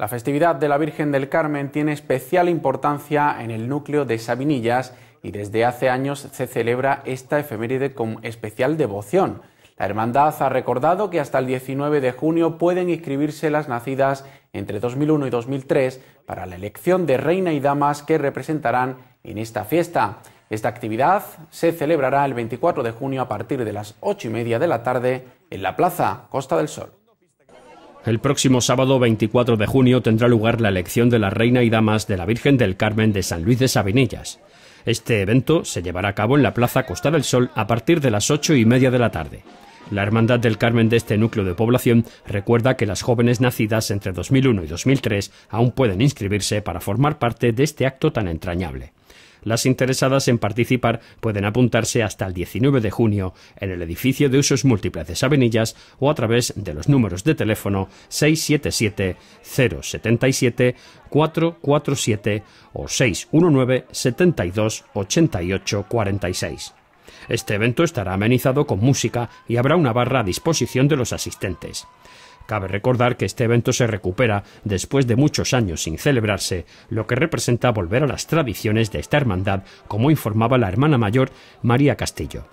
La festividad de la Virgen del Carmen tiene especial importancia en el núcleo de Sabinillas y desde hace años se celebra esta efeméride con especial devoción. La hermandad ha recordado que hasta el 19 de junio pueden inscribirse las nacidas entre 2001 y 2003 para la elección de reina y damas que representarán en esta fiesta. Esta actividad se celebrará el 24 de junio a partir de las 8 y media de la tarde en la Plaza Costa del Sol. El próximo sábado 24 de junio tendrá lugar la elección de la Reina y Damas de la Virgen del Carmen de San Luis de Sabinillas. Este evento se llevará a cabo en la Plaza Costa del Sol a partir de las ocho y media de la tarde. La Hermandad del Carmen de este núcleo de población recuerda que las jóvenes nacidas entre 2001 y 2003 aún pueden inscribirse para formar parte de este acto tan entrañable. Las interesadas en participar pueden apuntarse hasta el 19 de junio en el edificio de usos múltiples de Sabenillas o a través de los números de teléfono 677 077 447 o 619 72 88 46. Este evento estará amenizado con música y habrá una barra a disposición de los asistentes. Cabe recordar que este evento se recupera después de muchos años sin celebrarse, lo que representa volver a las tradiciones de esta hermandad, como informaba la hermana mayor María Castillo.